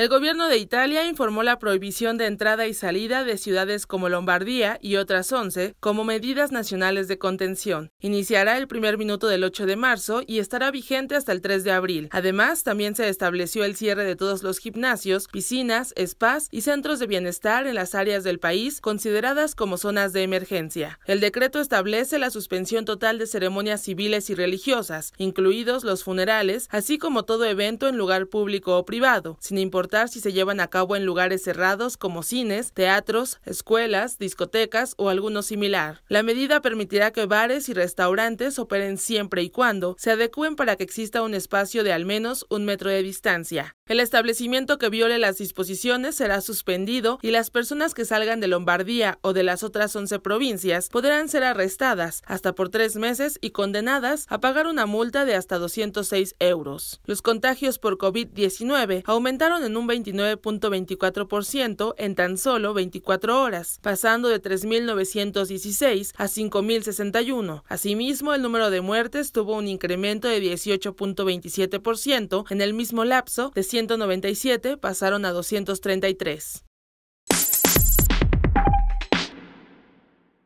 El gobierno de Italia informó la prohibición de entrada y salida de ciudades como Lombardía y otras 11 como medidas nacionales de contención. Iniciará el primer minuto del 8 de marzo y estará vigente hasta el 3 de abril. Además, también se estableció el cierre de todos los gimnasios, piscinas, spas y centros de bienestar en las áreas del país consideradas como zonas de emergencia. El decreto establece la suspensión total de ceremonias civiles y religiosas, incluidos los funerales, así como todo evento en lugar público o privado, sin importar si se llevan a cabo en lugares cerrados como cines, teatros, escuelas, discotecas o alguno similar. La medida permitirá que bares y restaurantes operen siempre y cuando se adecúen para que exista un espacio de al menos un metro de distancia. El establecimiento que viole las disposiciones será suspendido y las personas que salgan de Lombardía o de las otras 11 provincias podrán ser arrestadas hasta por tres meses y condenadas a pagar una multa de hasta 206 euros. Los contagios por COVID-19 aumentaron un 29.24% en tan solo 24 horas, pasando de 3.916 a 5.061. Asimismo, el número de muertes tuvo un incremento de 18.27% en el mismo lapso, de 197 pasaron a 233.